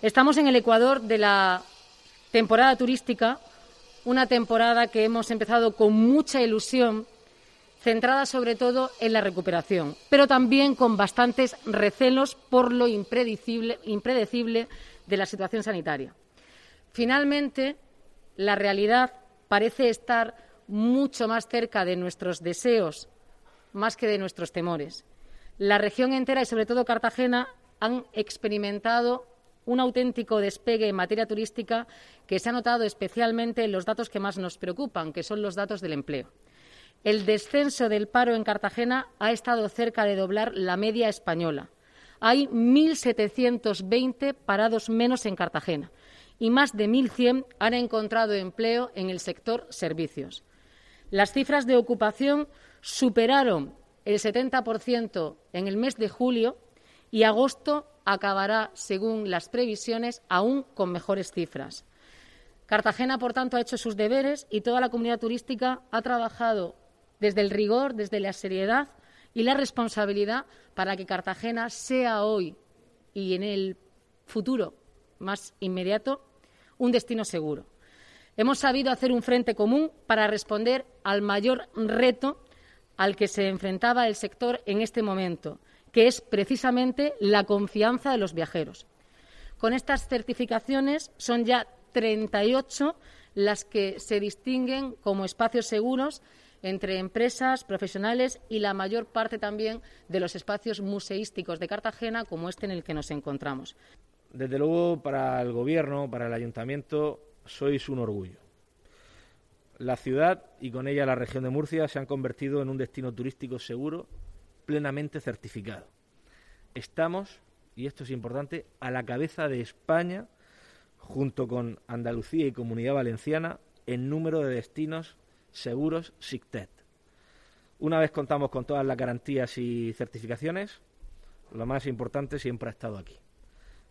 Estamos en el Ecuador de la temporada turística, una temporada que hemos empezado con mucha ilusión, centrada sobre todo en la recuperación, pero también con bastantes recelos por lo impredecible, de la situación sanitaria. Finalmente, la realidad parece estar mucho más cerca de nuestros deseos más que de nuestros temores. La región entera y sobre todo Cartagena han experimentado un auténtico despegue en materia turística que se ha notado especialmente en los datos que más nos preocupan, que son los datos del empleo. El descenso del paro en Cartagena ha estado cerca de doblar la media española. Hay 1.720 parados menos en Cartagena y más de 1.100 han encontrado empleo en el sector servicios. Las cifras de ocupación superaron el 70% en el mes de julio y agosto acabará, según las previsiones, aún con mejores cifras. Cartagena, por tanto, ha hecho sus deberes y toda la comunidad turística ha trabajado desde el rigor, desde la seriedad y la responsabilidad para que Cartagena sea hoy y en el futuro más inmediato un destino seguro. Hemos sabido hacer un frente común para responder al mayor reto al que se enfrentaba el sector en este momento que es precisamente la confianza de los viajeros. Con estas certificaciones son ya 38 las que se distinguen como espacios seguros entre empresas, profesionales y la mayor parte también de los espacios museísticos de Cartagena, como este en el que nos encontramos. Desde luego, para el Gobierno, para el Ayuntamiento, sois un orgullo. La ciudad y con ella la región de Murcia se han convertido en un destino turístico seguro plenamente certificado. Estamos, y esto es importante, a la cabeza de España, junto con Andalucía y Comunidad Valenciana, en número de destinos seguros SICTET. Una vez contamos con todas las garantías y certificaciones, lo más importante siempre ha estado aquí.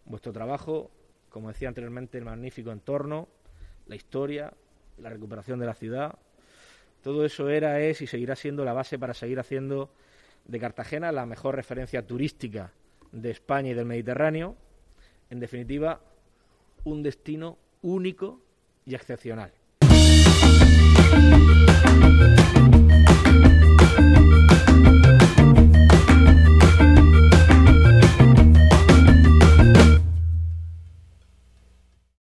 Vuestro trabajo, como decía anteriormente, el magnífico entorno, la historia, la recuperación de la ciudad, todo eso era, es y seguirá siendo la base para seguir haciendo de Cartagena, la mejor referencia turística de España y del Mediterráneo. En definitiva, un destino único y excepcional.